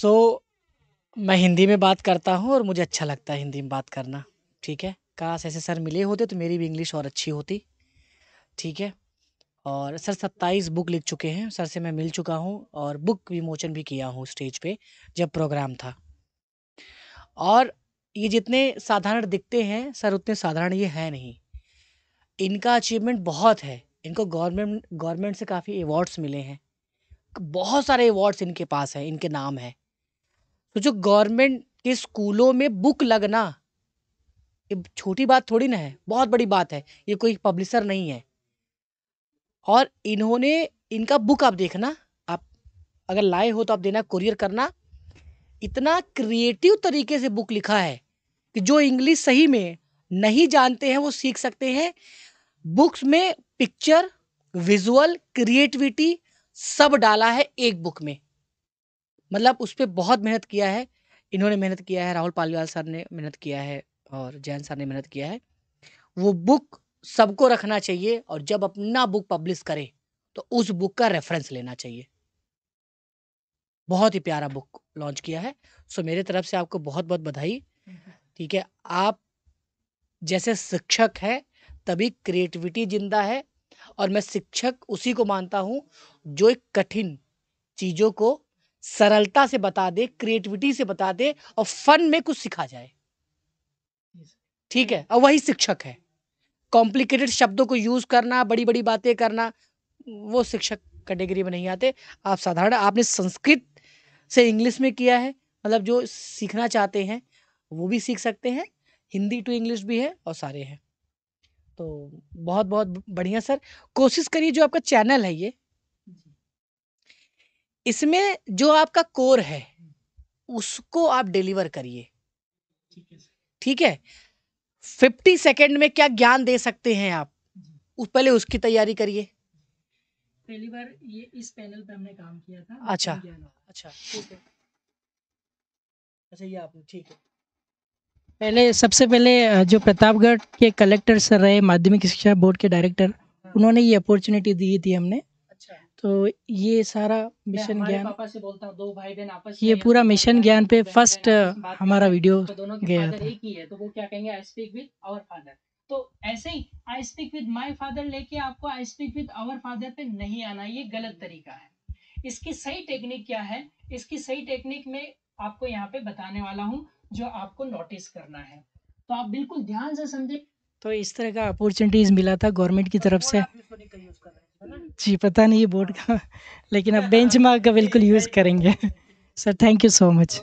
सो मैं हिंदी में बात करता हूँ और मुझे अच्छा लगता है हिंदी में बात करना ठीक है काश ऐसे सर मिले होते तो मेरी भी इंग्लिश और अच्छी होती ठीक है और सर सत्ताईस बुक लिख चुके हैं सर से मैं मिल चुका हूँ और बुक विमोचन भी किया हूँ स्टेज पे जब प्रोग्राम था और ये जितने साधारण दिखते हैं सर उतने साधारण ये हैं नहीं इनका अचीवमेंट बहुत है इनको गवर्नमेंट गवर्नमेंट से काफ़ी अवार्ड्स मिले हैं बहुत सारे अवार्ड्स इनके पास हैं इनके नाम है तो जो गवर्नमेंट के स्कूलों में बुक लगना ये छोटी बात थोड़ी ना है बहुत बड़ी बात है ये कोई पब्लिशर नहीं है और इन्होंने इनका बुक आप देखना आप अगर लाए हो तो आप देना कुरियर करना इतना क्रिएटिव तरीके से बुक लिखा है कि जो इंग्लिश सही में नहीं जानते हैं वो सीख सकते हैं बुक्स में पिक्चर विजुअल क्रिएटिविटी सब डाला है एक बुक में मतलब उस पर बहुत मेहनत किया है इन्होंने मेहनत किया है राहुल पालीवाल सर ने मेहनत किया है और जैन सर ने मेहनत किया है वो बुक सबको रखना चाहिए और जब अपना बुक पब्लिश करे तो उस बुक का रेफरेंस लेना चाहिए बहुत ही प्यारा बुक लॉन्च किया है सो मेरे तरफ से आपको बहुत बहुत बधाई ठीक है आप जैसे शिक्षक है तभी क्रिएटिविटी जिंदा है और मैं शिक्षक उसी को मानता हूँ जो एक कठिन चीज़ों को सरलता से बता दे क्रिएटिविटी से बता दे और फन में कुछ सिखा जाए ठीक है और वही शिक्षक है कॉम्प्लिकेटेड शब्दों को यूज करना बड़ी बड़ी बातें करना वो शिक्षक कैटेगरी में नहीं आते आप साधारण आपने संस्कृत से इंग्लिश में किया है मतलब जो सीखना चाहते हैं वो भी सीख सकते हैं हिंदी टू इंग्लिश भी है और सारे हैं तो बहुत बहुत बढ़िया सर कोशिश करिए जो आपका चैनल है ये इसमें जो आपका कोर है उसको आप डिलीवर करिए ठीक है फिफ्टी सेकेंड में क्या ज्ञान दे सकते हैं आप पहले उसकी तैयारी करिए पहली बार ये इस पैनल पे हमने काम किया था अच्छा अच्छा ठीक है अच्छा ये आपने ठीक है पहले सबसे पहले जो प्रतापगढ़ के कलेक्टर सर रहे माध्यमिक शिक्षा बोर्ड के डायरेक्टर हाँ। उन्होंने ये अपॉर्चुनिटी दी थी हमने तो ये सारा मिशन ज्ञान से बोलता हूँ दो भाई बहन आपस ये पूरा मिशन ज्ञान पे फर्स्ट हमारा वीडियो गया था एक ही है तो वो क्या कहेंगे I speak with our father तो ऐसे ही I speak with my father लेके आपको I speak with our father पे नहीं आना ये गलत तरीका है इसकी सही टेक्निक क्या है इसकी सही टेक्निक में आपको यहाँ पे बताने वाला हूँ जो आपको नोटिस करना है तो आप बिल्कुल ध्यान से समझे तो इस तरह का अपॉर्चुनिटीज मिला था गवर्नमेंट की तो तरफ से जी पता नहीं बोर्ड हाँ। का लेकिन अब बेंचमार्क हाँ, का बिल्कुल यूज़ करेंगे sir thank you so much